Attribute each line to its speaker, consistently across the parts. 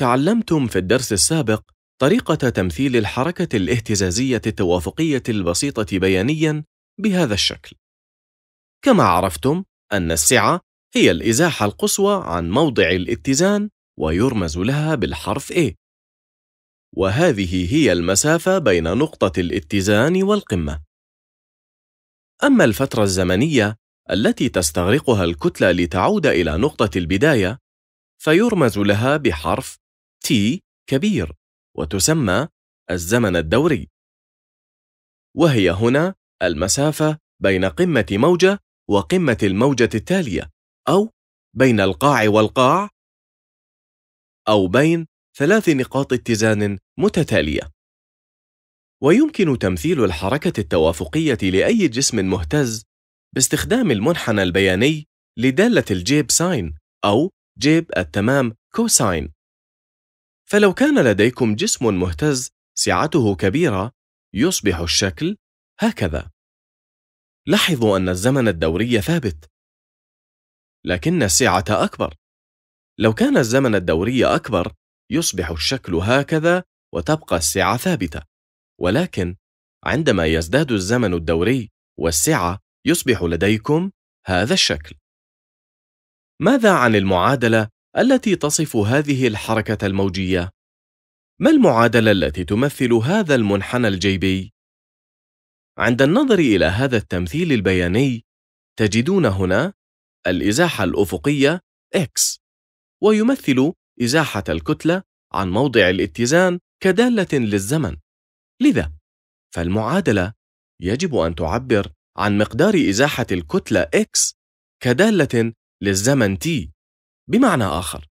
Speaker 1: تعلمتم في الدرس السابق طريقة تمثيل الحركة الاهتزازية التوافقية البسيطة بيانيًا بهذا الشكل. كما عرفتم أن السعة هي الإزاحة القصوى عن موضع الاتزان ويرمز لها بالحرف A. وهذه هي المسافة بين نقطة الاتزان والقمة. أما الفترة الزمنية التي تستغرقها الكتلة لتعود إلى نقطة البداية فيرمز لها بحرف تي كبير وتسمى الزمن الدوري وهي هنا المسافة بين قمة موجة وقمة الموجة التالية أو بين القاع والقاع أو بين ثلاث نقاط اتزان متتالية ويمكن تمثيل الحركة التوافقية لأي جسم مهتز باستخدام المنحنى البياني لدالة الجيب ساين أو جيب التمام كوساين فلو كان لديكم جسم مهتز سعته كبيرة يصبح الشكل هكذا لاحظوا أن الزمن الدوري ثابت لكن السعة أكبر لو كان الزمن الدوري أكبر يصبح الشكل هكذا وتبقى السعة ثابتة ولكن عندما يزداد الزمن الدوري والسعة يصبح لديكم هذا الشكل ماذا عن المعادلة التي تصف هذه الحركة الموجية؟ ما المعادلة التي تمثل هذا المنحنى الجيبي؟ عند النظر إلى هذا التمثيل البياني تجدون هنا الإزاحة الأفقية X ويمثل إزاحة الكتلة عن موضع الاتزان كدالة للزمن لذا فالمعادلة يجب أن تعبر عن مقدار إزاحة الكتلة X كدالة للزمن T بمعنى آخر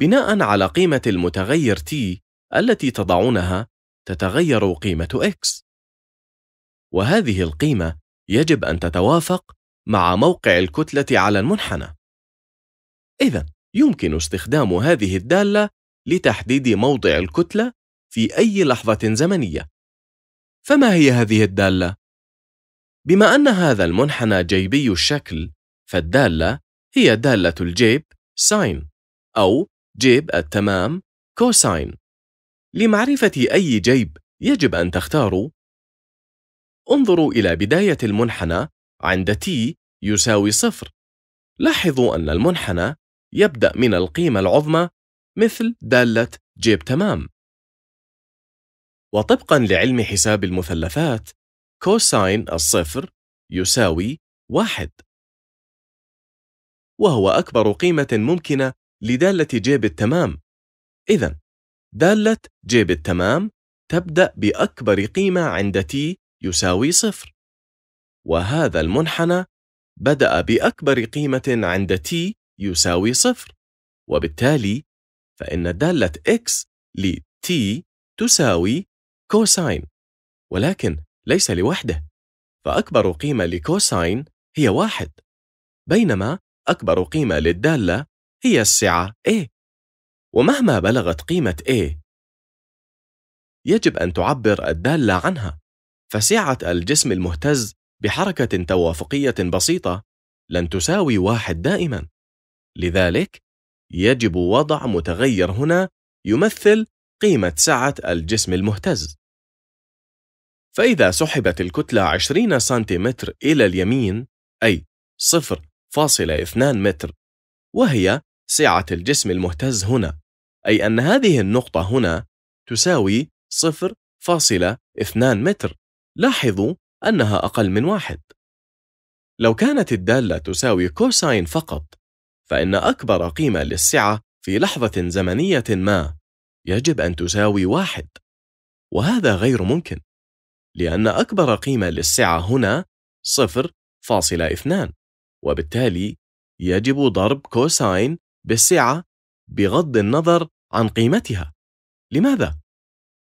Speaker 1: بناء على قيمة المتغير t التي تضعونها تتغير قيمة x وهذه القيمة يجب أن تتوافق مع موقع الكتلة على المنحنى إذا يمكن استخدام هذه الدالة لتحديد موضع الكتلة في أي لحظة زمنية فما هي هذه الدالة؟ بما أن هذا المنحنى جيبي الشكل فالدالة هي دالة الجيب ساين أو جيب التمام كوساين لمعرفة أي جيب يجب أن تختاروا انظروا إلى بداية المنحنى عند t يساوي صفر لاحظوا أن المنحنى يبدأ من القيمة العظمى مثل دالة جيب تمام وطبقاً لعلم حساب المثلثات كوساين الصفر يساوي واحد وهو أكبر قيمة ممكنة لدالة جيب التمام. إذا دالة جيب التمام تبدأ بأكبر قيمة عند t يساوي صفر. وهذا المنحنى بدأ بأكبر قيمة عند t يساوي صفر. وبالتالي فإن دالة x ل t تساوي كوساين ولكن ليس لوحده فأكبر قيمة لكوساين هي واحد بينما أكبر قيمة للدالة هي السعة A ومهما بلغت قيمة A يجب أن تعبر الدالة عنها فسعة الجسم المهتز بحركة توافقية بسيطة لن تساوي واحد دائما لذلك يجب وضع متغير هنا يمثل قيمة سعة الجسم المهتز فإذا سحبت الكتلة 20 سنتيمتر إلى اليمين أي 0 متر وهي سعة الجسم المهتز هنا أي أن هذه النقطة هنا تساوي 0.2 متر لاحظوا أنها أقل من واحد لو كانت الدالة تساوي كوساين فقط فإن أكبر قيمة للسعة في لحظة زمنية ما يجب أن تساوي واحد وهذا غير ممكن لأن أكبر قيمة للسعة هنا 0.2 وبالتالي يجب ضرب كوساين بالسعة بغض النظر عن قيمتها لماذا؟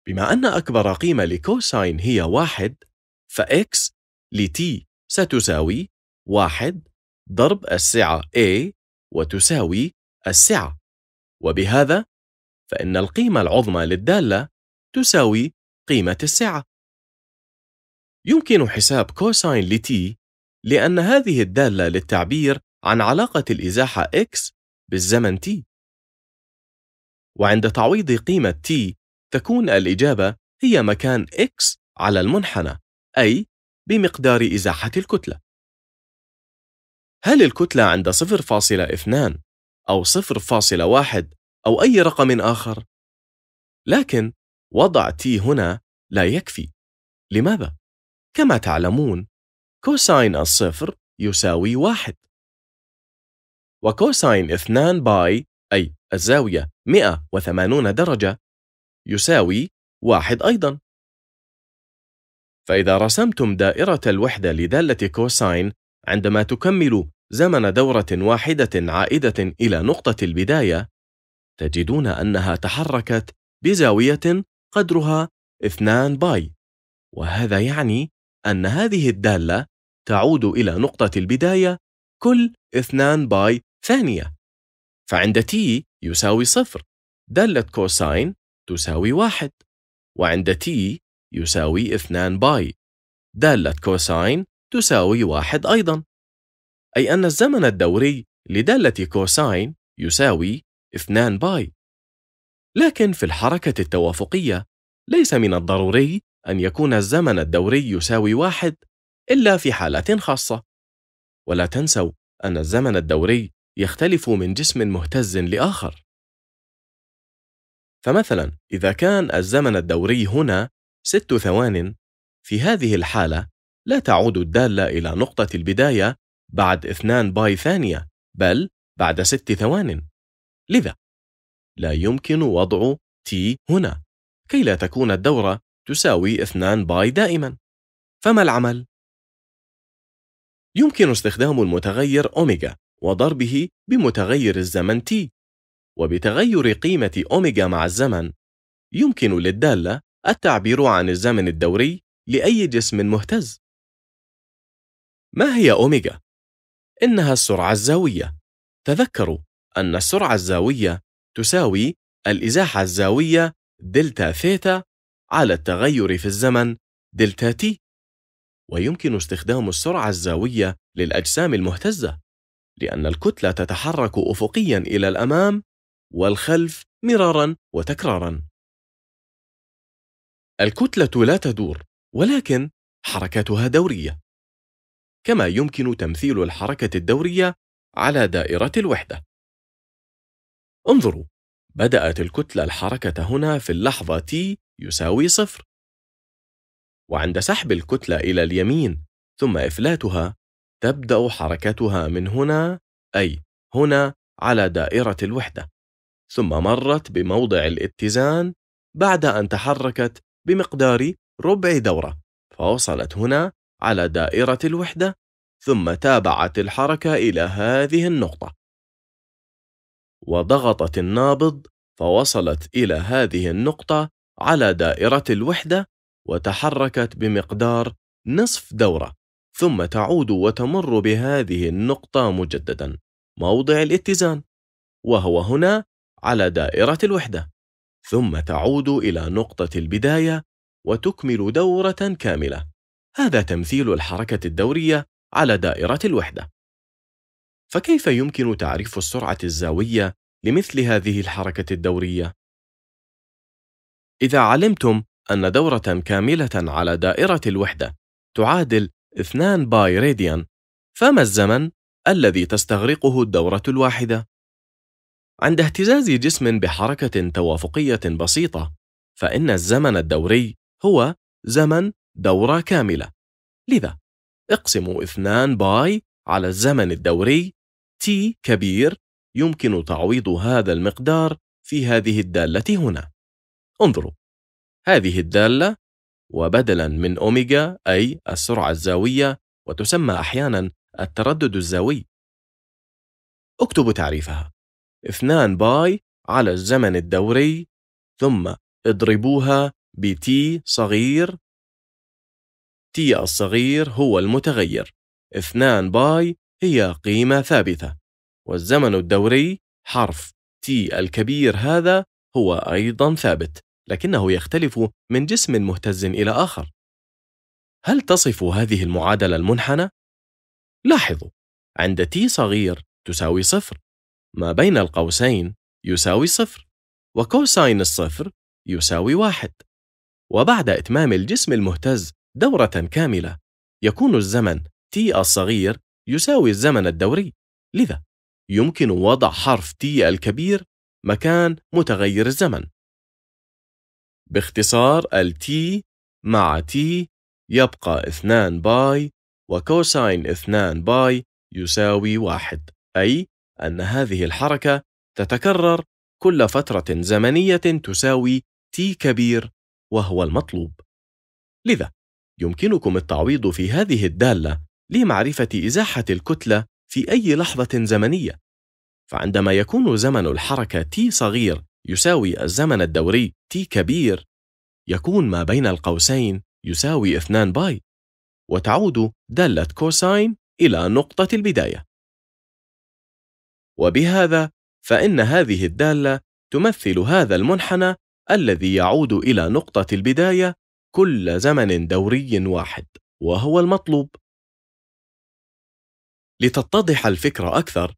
Speaker 1: بما أن أكبر قيمة لكوساين هي واحد فإكس لتي ستساوي واحد ضرب السعة A وتساوي السعة وبهذا فإن القيمة العظمى للدالة تساوي قيمة السعة يمكن حساب كوساين لتي لأن هذه الدالة للتعبير عن علاقة الإزاحة X بالزمن T وعند تعويض قيمة T تكون الإجابة هي مكان X على المنحنى أي بمقدار إزاحة الكتلة هل الكتلة عند 0.2 أو 0.1 أو أي رقم آخر؟ لكن وضع T هنا لا يكفي لماذا؟ كما تعلمون كوساين الصفر يساوي واحد وكوساين اثنان باي أي الزاوية 180 درجة يساوي واحد أيضا فإذا رسمتم دائرة الوحدة لدالة كوساين عندما تكمل زمن دورة واحدة عائدة إلى نقطة البداية تجدون أنها تحركت بزاوية قدرها 2 باي وهذا يعني أن هذه الدالة تعود إلى نقطة البداية كل 2 باي ثانية فعند t يساوي صفر دالة كوساين تساوي واحد وعند t يساوي 2 باي دالة كوساين تساوي واحد أيضا أي أن الزمن الدوري لدالة كوساين يساوي 2 باي لكن في الحركة التوافقية ليس من الضروري أن يكون الزمن الدوري يساوي واحد إلا في حالات خاصة ولا تنسوا أن الزمن الدوري يختلف من جسم مهتز لآخر فمثلا إذا كان الزمن الدوري هنا ست ثوان في هذه الحالة لا تعود الدالة إلى نقطة البداية بعد اثنان باي ثانية بل بعد ست ثوان لذا لا يمكن وضع t هنا كي لا تكون الدورة تساوي اثنان باي دائما فما العمل؟ يمكن استخدام المتغير أوميجا وضربه بمتغير الزمن t وبتغير قيمة أوميجا مع الزمن يمكن للدالة التعبير عن الزمن الدوري لأي جسم مهتز ما هي أوميجا؟ إنها السرعة الزاوية تذكروا أن السرعة الزاوية تساوي الإزاحة الزاوية دلتا ثيتا على التغير في الزمن دلتا تي ويمكن استخدام السرعة الزاوية للأجسام المهتزة لأن الكتلة تتحرك أفقيا إلى الأمام والخلف مرارا وتكرارا الكتلة لا تدور ولكن حركتها دورية كما يمكن تمثيل الحركة الدورية على دائرة الوحدة انظروا بدأت الكتلة الحركة هنا في اللحظة t يساوي صفر وعند سحب الكتلة إلى اليمين ثم إفلاتها تبدأ حركتها من هنا أي هنا على دائرة الوحدة ثم مرت بموضع الاتزان بعد أن تحركت بمقدار ربع دورة فوصلت هنا على دائرة الوحدة ثم تابعت الحركة إلى هذه النقطة وضغطت النابض فوصلت إلى هذه النقطة على دائرة الوحدة وتحركت بمقدار نصف دورة ثم تعود وتمر بهذه النقطة مجددا موضع الاتزان وهو هنا على دائرة الوحدة ثم تعود إلى نقطة البداية وتكمل دورة كاملة هذا تمثيل الحركة الدورية على دائرة الوحدة فكيف يمكن تعريف السرعة الزاوية لمثل هذه الحركة الدورية؟ إذا علمتم أن دورة كاملة على دائرة الوحدة تعادل 2 باي راديان فما الزمن الذي تستغرقه الدورة الواحدة؟ عند اهتزاز جسم بحركة توافقية بسيطة فإن الزمن الدوري هو زمن دورة كاملة لذا اقسموا 2 باي على الزمن الدوري t كبير يمكن تعويض هذا المقدار في هذه الدالة هنا انظروا هذه الدالة وبدلا من أوميجا أي السرعة الزاوية وتسمى أحيانا التردد الزاوي اكتب تعريفها 2 باي على الزمن الدوري ثم اضربوها بتي صغير تي الصغير هو المتغير 2 باي هي قيمة ثابتة والزمن الدوري حرف تي الكبير هذا هو أيضا ثابت لكنه يختلف من جسم مهتز إلى آخر. هل تصف هذه المعادلة المنحنى؟ لاحظوا، عند t صغير تساوي صفر، ما بين القوسين يساوي صفر، وكوساين الصفر يساوي واحد. وبعد إتمام الجسم المهتز دورة كاملة، يكون الزمن t الصغير يساوي الزمن الدوري، لذا يمكن وضع حرف t الكبير مكان متغير الزمن. باختصار ال t مع t يبقى 2 باي وكوساين 2 باي يساوي 1 أي أن هذه الحركة تتكرر كل فترة زمنية تساوي t كبير وهو المطلوب لذا يمكنكم التعويض في هذه الدالة لمعرفة إزاحة الكتلة في أي لحظة زمنية فعندما يكون زمن الحركة t صغير يساوي الزمن الدوري T كبير يكون ما بين القوسين يساوي 2 باي وتعود دالة كوساين إلى نقطة البداية وبهذا فإن هذه الدالة تمثل هذا المنحنى الذي يعود إلى نقطة البداية كل زمن دوري واحد وهو المطلوب لتتضح الفكرة أكثر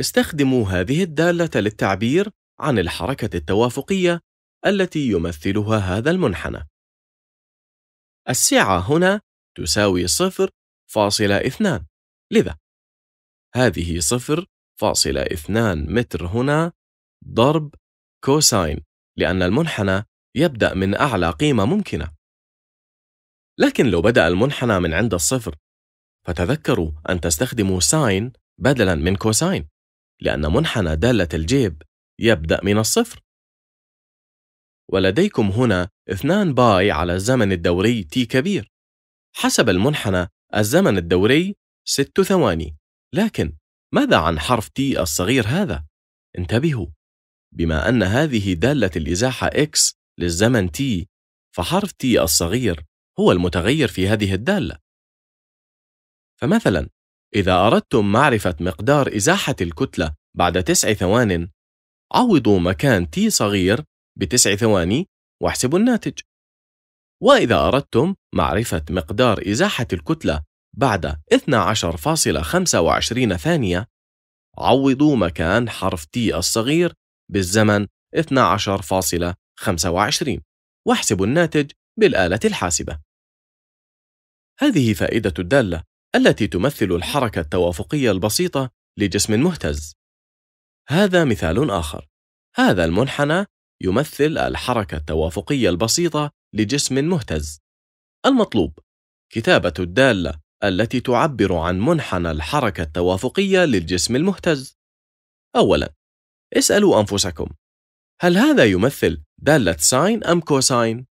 Speaker 1: استخدموا هذه الدالة للتعبير عن الحركة التوافقية التي يمثلها هذا المنحنى. السعة هنا تساوي 0.2 لذا هذه 0.2 متر هنا ضرب كوساين لأن المنحنى يبدأ من أعلى قيمة ممكنة. لكن لو بدأ المنحنى من عند الصفر فتذكروا أن تستخدموا ساين بدلاً من كوساين لأن منحنى دالة الجيب يبدأ من الصفر ولديكم هنا 2 باي على الزمن الدوري t كبير حسب المنحنى الزمن الدوري 6 ثواني لكن ماذا عن حرف t الصغير هذا؟ انتبهوا بما أن هذه دالة الإزاحة x للزمن t فحرف t الصغير هو المتغير في هذه الدالة فمثلا إذا أردتم معرفة مقدار إزاحة الكتلة بعد 9 ثوان عوضوا مكان تي صغير بتسع ثواني واحسبوا الناتج وإذا أردتم معرفة مقدار إزاحة الكتلة بعد 12.25 ثانية عوضوا مكان حرف تي الصغير بالزمن 12.25 واحسبوا الناتج بالآلة الحاسبة هذه فائدة الدالة التي تمثل الحركة التوافقية البسيطة لجسم مهتز هذا مثال آخر هذا المنحنى يمثل الحركة التوافقية البسيطة لجسم مهتز المطلوب كتابة الدالة التي تعبر عن منحنى الحركة التوافقية للجسم المهتز أولاً اسألوا أنفسكم هل هذا يمثل دالة ساين أم كوساين؟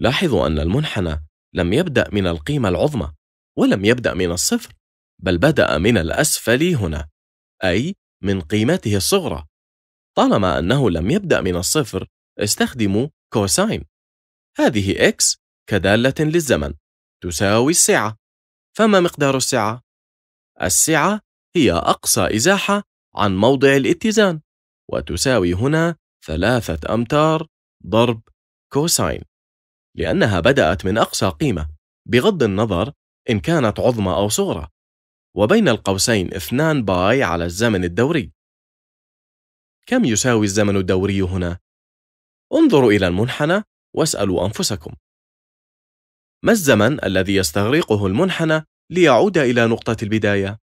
Speaker 1: لاحظوا أن المنحنى لم يبدأ من القيمة العظمى ولم يبدأ من الصفر بل بدأ من الأسفل هنا أي من قيمته الصغرى طالما أنه لم يبدأ من الصفر استخدموا كوساين هذه x كدالة للزمن تساوي السعة فما مقدار السعة؟ السعة هي أقصى إزاحة عن موضع الاتزان وتساوي هنا ثلاثة أمتار ضرب كوساين لأنها بدأت من أقصى قيمة بغض النظر إن كانت عظمى أو صغرى وبين القوسين 2 باي على الزمن الدوري كم يساوي الزمن الدوري هنا؟ انظروا إلى المنحنى واسألوا أنفسكم ما الزمن الذي يستغرقه المنحنى ليعود إلى نقطة البداية؟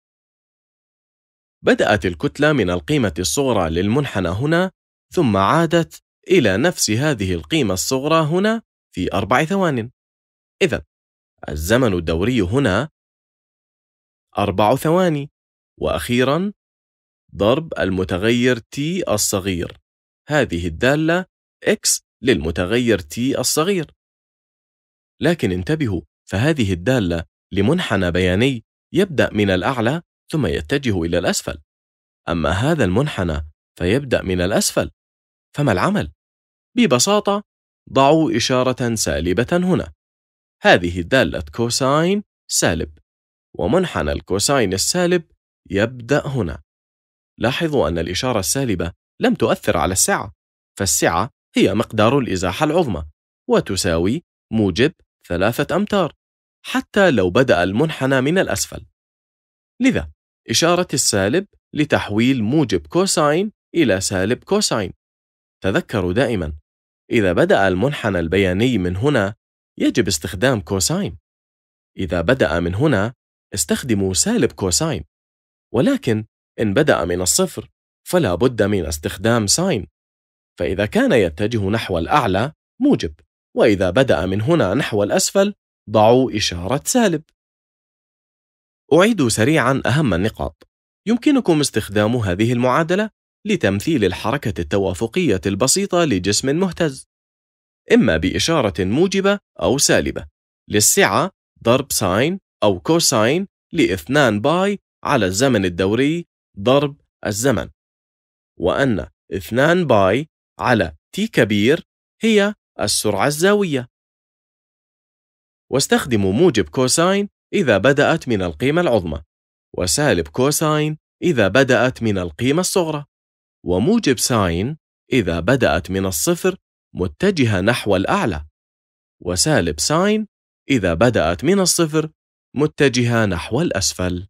Speaker 1: بدأت الكتلة من القيمة الصغرى للمنحنى هنا ثم عادت إلى نفس هذه القيمة الصغرى هنا في أربع ثوان إذا الزمن الدوري هنا أربع ثواني وأخيرا ضرب المتغير t الصغير هذه الدالة x للمتغير t الصغير لكن انتبهوا فهذه الدالة لمنحنى بياني يبدأ من الأعلى ثم يتجه إلى الأسفل أما هذا المنحنى فيبدأ من الأسفل فما العمل؟ ببساطة ضعوا إشارة سالبة هنا هذه دالة كوساين سالب ومنحنى الكوساين السالب يبدأ هنا. لاحظوا أن الإشارة السالبة لم تؤثر على السعة، فالسعة هي مقدار الإزاحة العظمى، وتساوي موجب ثلاثة أمتار، حتى لو بدأ المنحنى من الأسفل. لذا إشارة السالب لتحويل موجب كوساين إلى سالب كوساين. تذكروا دائما إذا بدأ المنحنى البياني من هنا يجب استخدام كوساين. إذا بدأ من هنا استخدموا سالب كوساين ولكن إن بدأ من الصفر فلا بد من استخدام ساين فإذا كان يتجه نحو الأعلى موجب وإذا بدأ من هنا نحو الأسفل ضعوا إشارة سالب أعيد سريعا أهم النقاط يمكنكم استخدام هذه المعادلة لتمثيل الحركة التوافقية البسيطة لجسم مهتز إما بإشارة موجبة أو سالبة للسعة ضرب ساين أو كوساين لاثنان باي على الزمن الدوري ضرب الزمن وأن اثنان باي على تي كبير هي السرعة الزاوية واستخدم موجب كوساين إذا بدأت من القيمة العظمى وسالب كوساين إذا بدأت من القيمة الصغرى وموجب ساين إذا بدأت من الصفر متجهة نحو الأعلى وسالب ساين إذا بدأت من الصفر متجهة نحو الأسفل